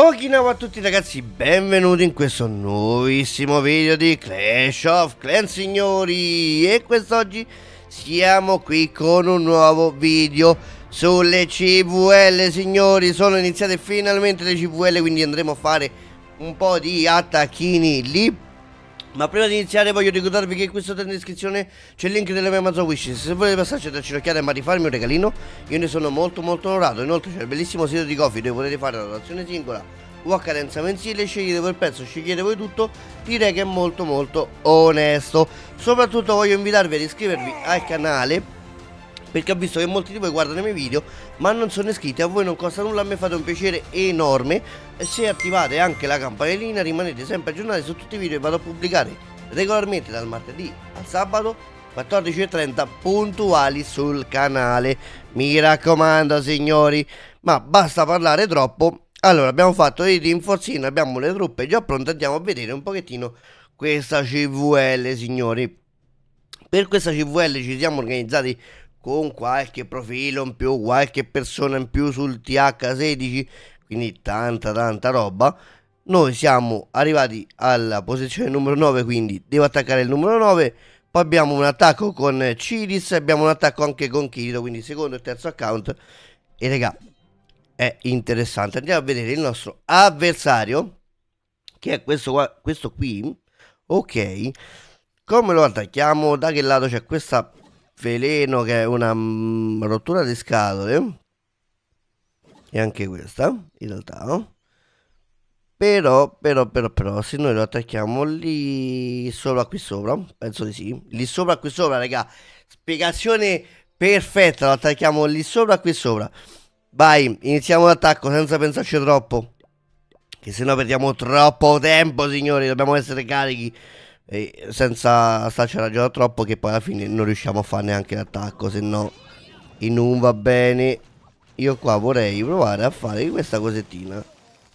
Okinawa a tutti ragazzi, benvenuti in questo nuovissimo video di Clash of Clans signori E quest'oggi siamo qui con un nuovo video sulle CVL signori Sono iniziate finalmente le CVL quindi andremo a fare un po' di attacchini lì ma prima di iniziare voglio ricordarvi che qui sotto in descrizione c'è il link delle mie Amazon Wishes. Se volete passarci a darci un'occhiata e ma rifarmi un regalino, io ne sono molto molto onorato. Inoltre c'è il bellissimo sito di Coffee dove potete fare la donazione singola o a cadenza mensile, scegliete voi il prezzo, scegliete voi tutto, direi che è molto molto onesto. Soprattutto voglio invitarvi ad iscrivervi al canale perché ho visto che molti di voi guardano i miei video ma non sono iscritti, a voi non costa nulla, a me fate un piacere enorme se attivate anche la campanellina rimanete sempre aggiornati su tutti i video che vado a pubblicare regolarmente dal martedì al sabato 14.30 puntuali sul canale mi raccomando signori ma basta parlare troppo allora abbiamo fatto i rinforzini abbiamo le truppe già pronte andiamo a vedere un pochettino questa cvl signori per questa cvl ci siamo organizzati con qualche profilo in più, qualche persona in più sul TH16, quindi tanta tanta roba. Noi siamo arrivati alla posizione numero 9, quindi devo attaccare il numero 9. Poi abbiamo un attacco con Ciris, abbiamo un attacco anche con Kirito, quindi secondo e terzo account. E raga, è interessante. Andiamo a vedere il nostro avversario, che è questo, qua, questo qui. Ok, come lo attacchiamo? Da che lato c'è questa veleno che è una mh, mm, rottura di scatole. E anche questa, in realtà. Però, però, però, però, se noi lo attacchiamo lì sopra, qui sopra, penso di sì. Lì sopra, qui sopra, raga. Spiegazione perfetta, lo attacchiamo lì sopra, qui sopra. Vai, iniziamo l'attacco senza pensarci troppo. Che se no perdiamo troppo tempo, signori, dobbiamo essere carichi e senza starci a ragionare troppo che poi alla fine non riusciamo a fare neanche l'attacco, se no in un va bene. Io qua vorrei provare a fare questa cosettina,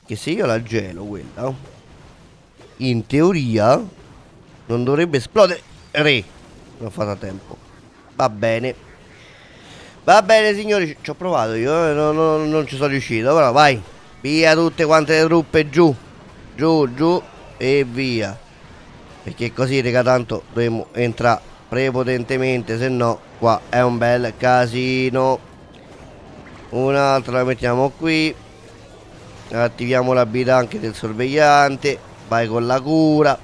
che se io la gelo quella, in teoria non dovrebbe esplodere. Re, l'ho fatta a tempo. Va bene. Va bene signori, ci ho provato io, eh, no, no, non ci sono riuscito, però vai. Via tutte quante le truppe giù, giù, giù e via perché così rega tanto dovremmo entrare prepotentemente se no qua è un bel casino un'altra la mettiamo qui attiviamo la vita anche del sorvegliante vai con la cura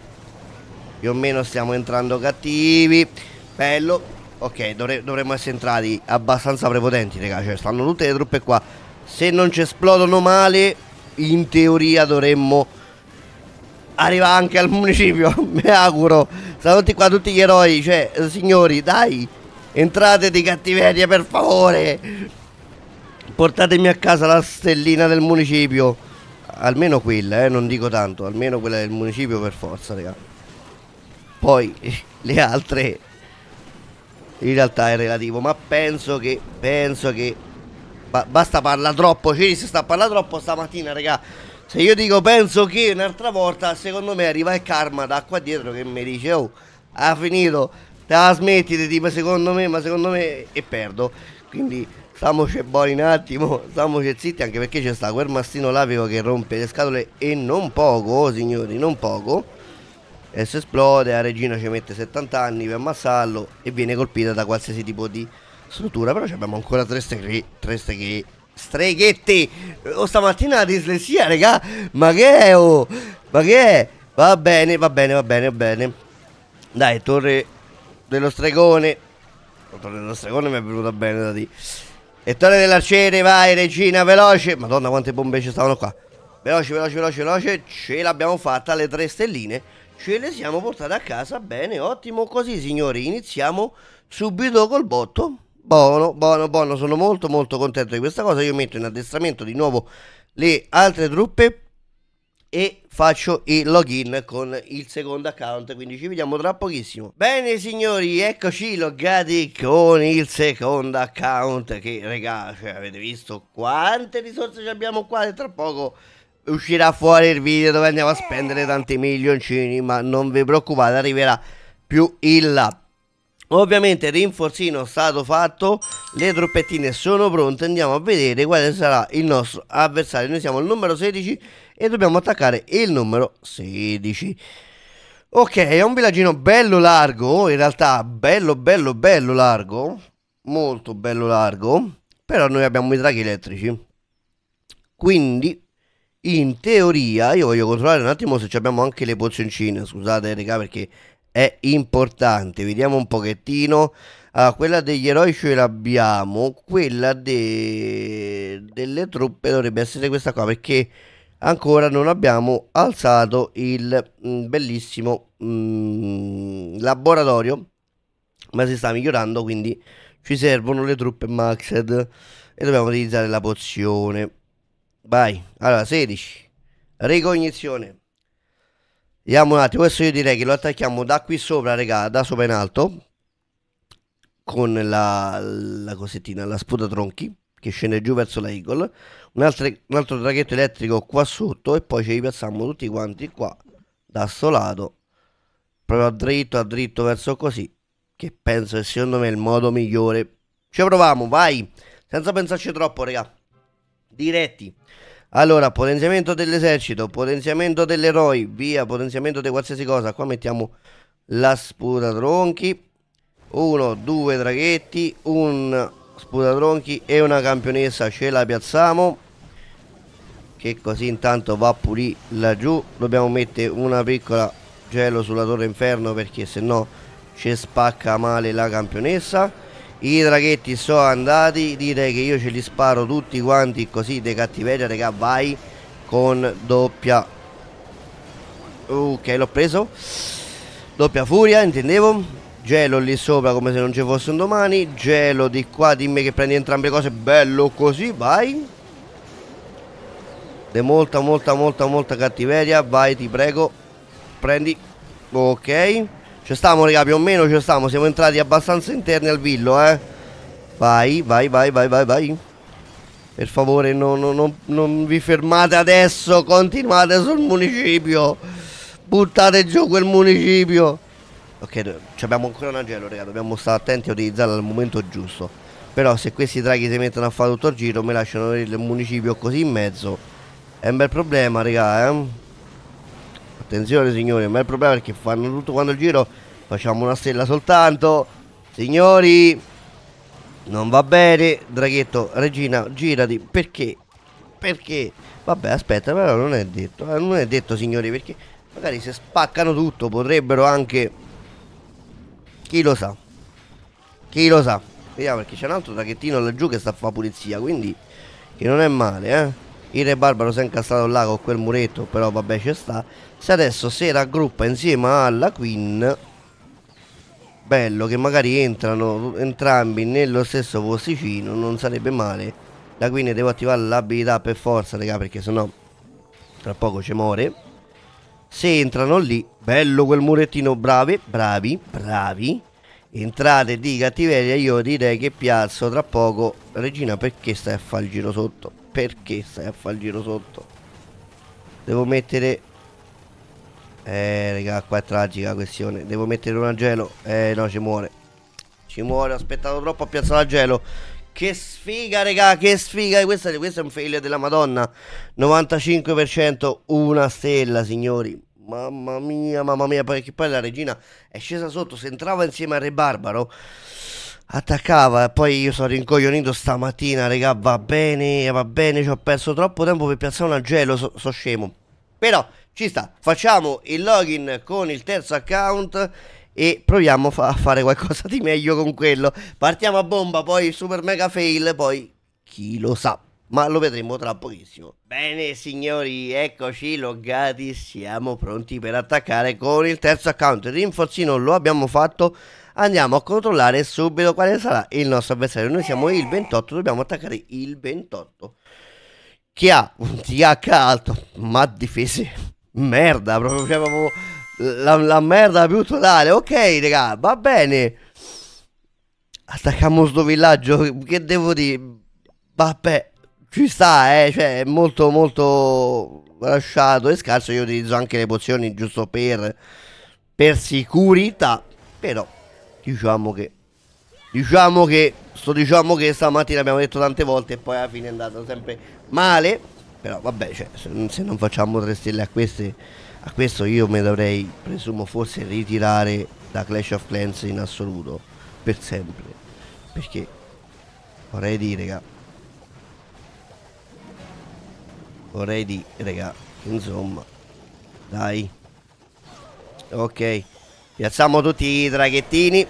più o meno stiamo entrando cattivi bello ok dovre dovremmo essere entrati abbastanza prepotenti raga cioè stanno tutte le truppe qua se non ci esplodono male in teoria dovremmo arriva anche al municipio, mi auguro. Saluti qua, tutti gli eroi, cioè, signori, dai, entrate di cattiveria per favore. Portatemi a casa la stellina del municipio. Almeno quella, eh, non dico tanto, almeno quella del municipio per forza, raga. Poi le altre in realtà è relativo, ma penso che penso che ba basta parlare troppo, Ciri si sta parlare troppo stamattina, raga. Se io dico penso che un'altra volta, secondo me arriva il karma da qua dietro che mi dice oh, ha finito, te la smettiti, tipo secondo me, ma secondo me e perdo. Quindi stiamoci buoni un attimo, stiamoci zitti anche perché c'è sta quel mastino lavico che rompe le scatole e non poco, oh, signori, non poco. E se esplode, la regina ci mette 70 anni per ammassarlo e viene colpita da qualsiasi tipo di struttura. Però abbiamo ancora tre streghe, tre streghe Streghetti, oh, stamattina la dislessia, regà, ma che è, oh? Ma che è? Va bene, va bene, va bene, va bene. Dai, torre dello stregone. La oh, torre dello stregone mi è venuta bene da dire. E torre dell'arciere, vai, regina, veloce. Madonna, quante bombe ci stavano qua. Veloce, veloce, veloce, veloce. Ce l'abbiamo fatta, le tre stelline. Ce le siamo portate a casa, bene, ottimo. Così, signori, iniziamo subito col botto. Buono, buono, buono, sono molto molto contento di questa cosa. Io metto in addestramento di nuovo le altre truppe e faccio il login con il secondo account quindi ci vediamo tra pochissimo bene signori eccoci loggati con il secondo account che regà cioè, avete visto quante risorse abbiamo qua e tra poco uscirà fuori il video dove andiamo a spendere tanti milioncini ma non vi preoccupate arriverà più in là Ovviamente rinforzino stato fatto, le truppettine sono pronte, andiamo a vedere quale sarà il nostro avversario. Noi siamo il numero 16 e dobbiamo attaccare il numero 16. Ok, è un villaggino bello largo, in realtà bello bello bello largo, molto bello largo, però noi abbiamo i draghi elettrici. Quindi, in teoria, io voglio controllare un attimo se abbiamo anche le pozioncine, scusate raga perché è importante. Vediamo un pochettino. Allora, ah, quella degli eroi ce l'abbiamo, quella de... delle truppe dovrebbe essere questa qua perché ancora non abbiamo alzato il mm, bellissimo mh, mm, laboratorio, ma si sta migliorando quindi ci servono le truppe maxed e dobbiamo utilizzare la pozione. Vai, allora 16, ricognizione. Vediamo un attimo, questo io direi che lo attacchiamo da qui sopra, raga, da sopra in alto. Con la, la cosettina, la sputa tronchi, che scende giù verso la Eagle. Un altro, un altro traghetto elettrico qua sotto e poi ci ripassiamo tutti quanti qua, da sto lato. Proprio a dritto, a dritto verso così. Che penso che secondo me è il modo migliore. Ci proviamo, vai! Senza pensarci troppo, raga. Diretti. Allora, potenziamento dell'esercito, potenziamento dell'eroe, via, potenziamento di qualsiasi cosa. Qua mettiamo la sputatronchi, uno, due draghetti, un sputatronchi e una campionessa. Ce la piazziamo, che così intanto va pulì laggiù. Dobbiamo mettere una piccola gelo sulla torre inferno perché se no ci spacca male la campionessa i draghetti sono andati direi che io ce li sparo tutti quanti così di cattiveria raga vai con doppia ok l'ho preso doppia furia intendevo gelo lì sopra come se non ci fosse un domani gelo di qua dimmi che prendi entrambe le cose bello così vai de molta molta molta molta cattiveria vai ti prego prendi ok ci stiamo raga, più o meno ci stiamo, siamo entrati abbastanza interni al villo, eh. Vai, vai, vai, vai, vai, vai. Per favore non, non, non vi fermate adesso, continuate sul municipio. Buttate giù quel municipio. Ok, abbiamo ancora un angelo, raga, dobbiamo stare attenti a utilizzarlo al momento giusto. Però se questi draghi si mettono a fare tutto il giro, mi lasciano il municipio così in mezzo. È un bel problema, raga, eh. Attenzione signori, ma il problema è che fanno tutto quanto il giro, facciamo una stella soltanto. Signori, non va bene. Draghetto, Regina, girati. Perché? Perché? Vabbè, aspetta, però non è detto. Eh, non è detto signori, perché magari se spaccano tutto potrebbero anche... Chi lo sa? Chi lo sa? Vediamo perché c'è un altro draghettino laggiù che sta a fare pulizia, quindi... Che non è male, eh? il Re Barbaro si è incastrato là con quel muretto, però vabbè ci sta. Se adesso si raggruppa insieme alla Queen, bello che magari entrano entrambi nello stesso posticino, non sarebbe male. La Queen devo attivare l'abilità per forza, raga, perché sennò tra poco ci muore. Se entrano lì, bello quel murettino, bravi, bravi, bravi. Entrate di cattiveria, io direi che piazzo tra poco. Regina, perché stai a fare il giro sotto? Perché stai a fare il giro sotto? Devo mettere... Eh, raga, qua è tragica la questione. Devo mettere un gelo. Eh, no, ci muore. Ci muore, ho aspettato troppo a piazzare gelo. Che sfiga, raga, che sfiga. questo è un fail della Madonna. 95%, una stella, signori. Mamma mia, mamma mia, perché poi la regina è scesa sotto. Se entrava insieme a Re Barbaro attaccava. Poi io sono rincoglionito stamattina, raga, va bene, va bene, ci ho perso troppo tempo per piazzare un agello, so, so scemo. Però ci sta, facciamo il login con il terzo account e proviamo fa a fare qualcosa di meglio con quello. Partiamo a bomba, poi super mega fail, poi chi lo sa. Ma lo vedremo tra pochissimo. Bene signori, eccoci loggati, siamo pronti per attaccare con il terzo account. Il rinforzino lo abbiamo fatto andiamo a controllare subito quale sarà il nostro avversario. Noi siamo il 28, dobbiamo attaccare il 28 che ha un TH alto, ma difese merda, proprio, proprio la, la, merda più totale. Ok, raga, va bene. Attacchiamo sto villaggio, che devo dire? Vabbè, ci sta, eh, cioè è molto molto lasciato e scarso. Io utilizzo anche le pozioni giusto per, per sicurezza, però diciamo che diciamo che sto diciamo che stamattina abbiamo detto tante volte e poi alla fine è andato sempre male però vabbè cioè, se non facciamo tre stelle a queste a questo io mi dovrei presumo forse ritirare da Clash of Clans in assoluto per sempre perché vorrei dire raga vorrei dire raga insomma dai ok piazziamo tutti i draghettini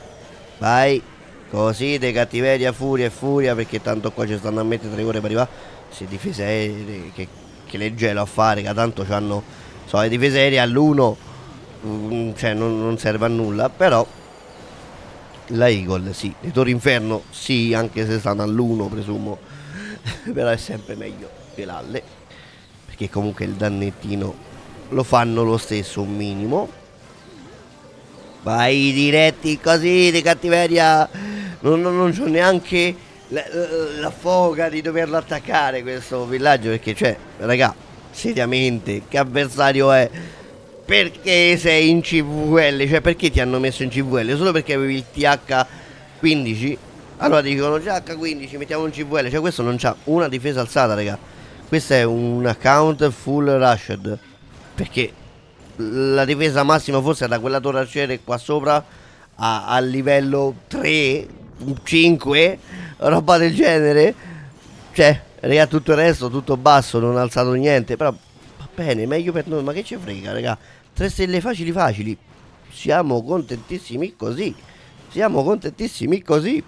vai così de cattiveria furia e furia perché tanto qua ci stanno a mettere tre ore per arrivare se difese aeree eh, che, che leggero a fare che tanto hanno so le difese aeree all'uno mm, cioè non, non, serve a nulla però la Eagle sì le Torri Inferno sì anche se stanno all'uno presumo però è sempre meglio che l'Alle perché comunque il dannettino lo fanno lo stesso un minimo Vai diretti così di cattiveria. Non, non, non c'ho neanche la, la, foga di doverlo attaccare questo villaggio. Perché, cioè, raga, seriamente, che avversario è? Perché sei in CVL? Cioè, perché ti hanno messo in CVL? Solo perché avevi il TH15? Allora dicono già 15 mettiamo un CVL. Cioè, questo non c'ha una difesa alzata, raga. Questo è un account full rushed. Perché la difesa massima forse era quella toraciere qua sopra a, a livello 3, 5, roba del genere. Cioè, rega tutto il resto, tutto basso, non ha alzato niente, però va bene, meglio per noi, ma che ci frega, raga. Tre stelle facili facili. Siamo contentissimi così. Siamo contentissimi così.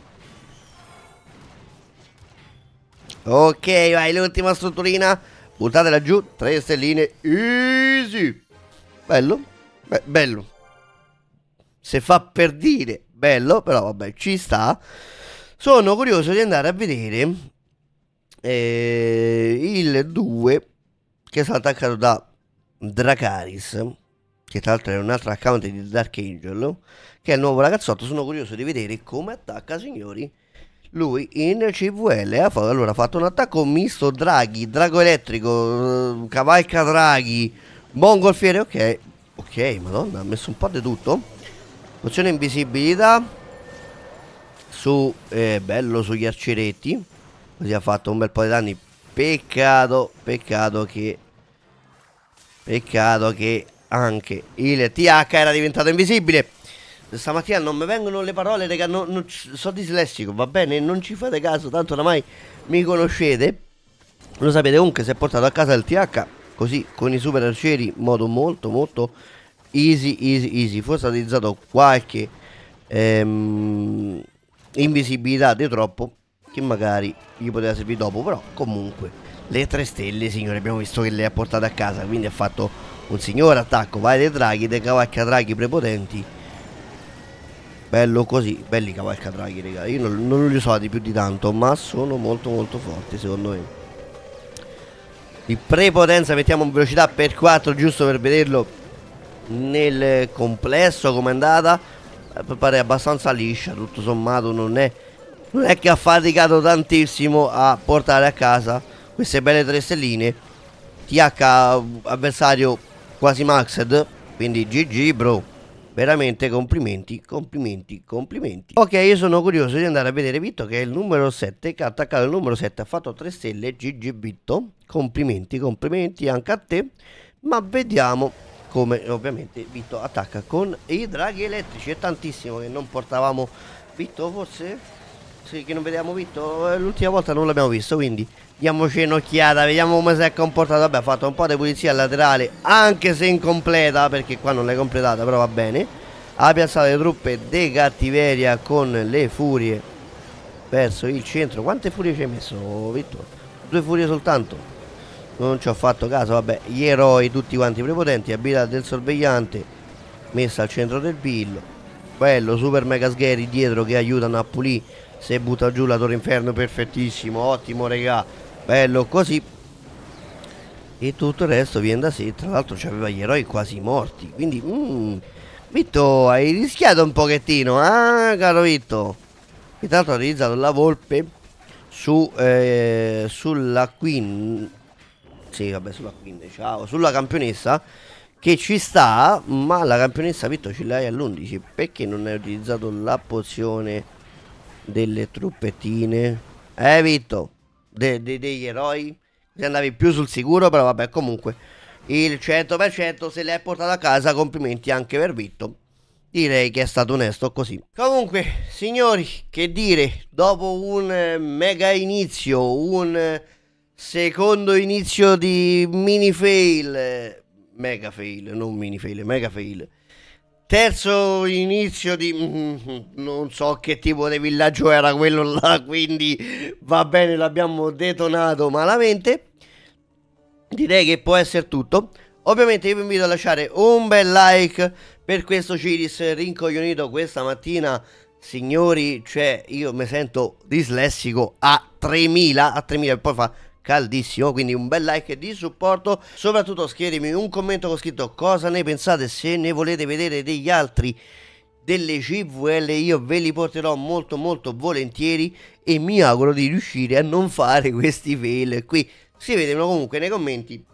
Ok, vai, l'ultima strutturina. Buttatela giù, tre stelline, easy bello, Beh, bello. Se fa per dire bello, però vabbè, ci sta. Sono curioso di andare a vedere eh, il 2 che è stato attaccato da Dracaris, che tra l'altro è un altro account di Dark Angel, che è il nuovo ragazzotto. Sono curioso di vedere come attacca, signori. Lui in CVL ha fatto, allora, ha fatto un attacco misto Draghi, Drago Elettrico, eh, Cavalca Draghi, Mongolfiere, ok. Ok, madonna, ha messo un po' di tutto. Pozione invisibilità. Su, eh, bello, sugli arceretti. Così ha fatto un bel po' di danni. Peccato, peccato che... Peccato che anche il TH era diventato invisibile. Stamattina non mi vengono le parole, raga, non, non, sono dislessico, va bene? Non ci fate caso, tanto oramai mi conoscete. Lo sapete comunque, si è portato a casa il TH così con i super arcieri in modo molto molto easy easy easy forse ha utilizzato qualche ehm, invisibilità di troppo che magari gli poteva servire dopo però comunque le tre stelle signore abbiamo visto che le ha portate a casa quindi ha fatto un signore attacco vai dei draghi dei cavalca draghi prepotenti bello così belli cavalca draghi raga io non, non li ho usati più di tanto ma sono molto molto forti secondo me di prepotenza mettiamo velocità per 4 giusto per vederlo nel complesso come è andata eh, pare abbastanza liscia tutto sommato non è, non è che ha faticato tantissimo a portare a casa queste belle tre stelline TH eh, avversario quasi maxed quindi GG bro Veramente complimenti, complimenti, complimenti. Ok, io sono curioso di andare a vedere Vitto che è il numero 7, che ha attaccato il numero 7, ha fatto 3 stelle, GG Vitto. Complimenti, complimenti anche a te. Ma vediamo come ovviamente Vitto attacca con i draghi elettrici. È tantissimo che non portavamo Vitto forse sì, che non vediamo Vitto, eh, l'ultima volta non l'abbiamo visto, quindi diamoci un'occhiata, vediamo come si è comportato. Vabbè, ha fatto un po' di pulizia laterale, anche se incompleta, perché qua non l'è completata, però va bene. Ha piazzato le truppe de cattiveria con le furie verso il centro. Quante furie ci hai messo, Vitto? Due furie soltanto. Non ci ho fatto caso, vabbè, gli eroi tutti quanti prepotenti, abilità del sorvegliante, messa al centro del pillo. Bello, super mega sgheri dietro che aiutano a pulire se butta giù la Torre Inferno perfettissimo, ottimo regà, bello così. E tutto il resto viene da sé, tra l'altro c'aveva gli eroi quasi morti, quindi... Mm, Vitto, hai rischiato un pochettino, eh, caro Vitto? E tra l'altro ha utilizzato la volpe su, eh, sulla Queen... Sì, vabbè, sulla Queen, ciao, sulla campionessa che ci sta, ma la campionessa Vitto ce l'hai all'11 perché non hai utilizzato la pozione delle truppettine. Eh, Vitto, de, de, degli eroi. Se andavi più sul sicuro, però vabbè, comunque. Il 100% se le portato a casa, complimenti anche per Vitto. Direi che è stato onesto così. Comunque, signori, che dire, dopo un eh, mega inizio, un eh, secondo inizio di mini fail, eh, mega fail, non mini fail, mega fail Terzo inizio di mm, mm, non so che tipo di villaggio era quello là, quindi va bene, l'abbiamo detonato malamente. Direi che può essere tutto. Ovviamente io vi invito a lasciare un bel like per questo Ciris rincoglionito questa mattina. Signori, cioè io mi sento dislessico a 3000, a 3000 e poi fa caldissimo, quindi un bel like di supporto, soprattutto scrivetemi un commento con scritto cosa ne pensate, se ne volete vedere degli altri delle CVL io ve li porterò molto molto volentieri e mi auguro di riuscire a non fare questi fail qui scrivetemelo comunque nei commenti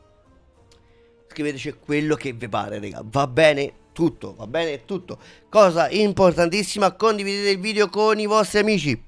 scriveteci quello che vi pare raga va bene tutto va bene tutto cosa importantissima condividete il video con i vostri amici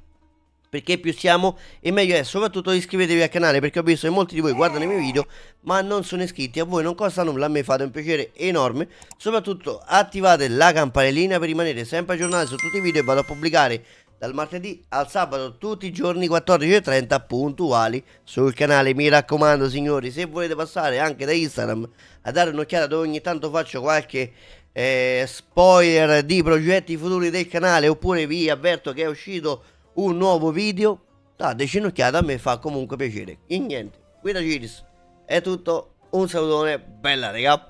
perché più siamo e meglio è. Soprattutto iscrivetevi al canale perché ho visto che molti di voi guardano i miei video ma non sono iscritti. A voi non costa nulla, a me fate un piacere enorme. Soprattutto attivate la campanellina per rimanere sempre aggiornati su tutti i video e vado a pubblicare dal martedì al sabato tutti i giorni 14.30 puntuali sul canale. Mi raccomando signori, se volete passare anche da Instagram a dare un'occhiata dove ogni tanto faccio qualche... Eh, spoiler di progetti futuri del canale oppure vi avverto che è uscito un nuovo video, dateci un'occhiata, a me fa comunque piacere. in niente, qui da Ciris è tutto, un salutone, bella raga.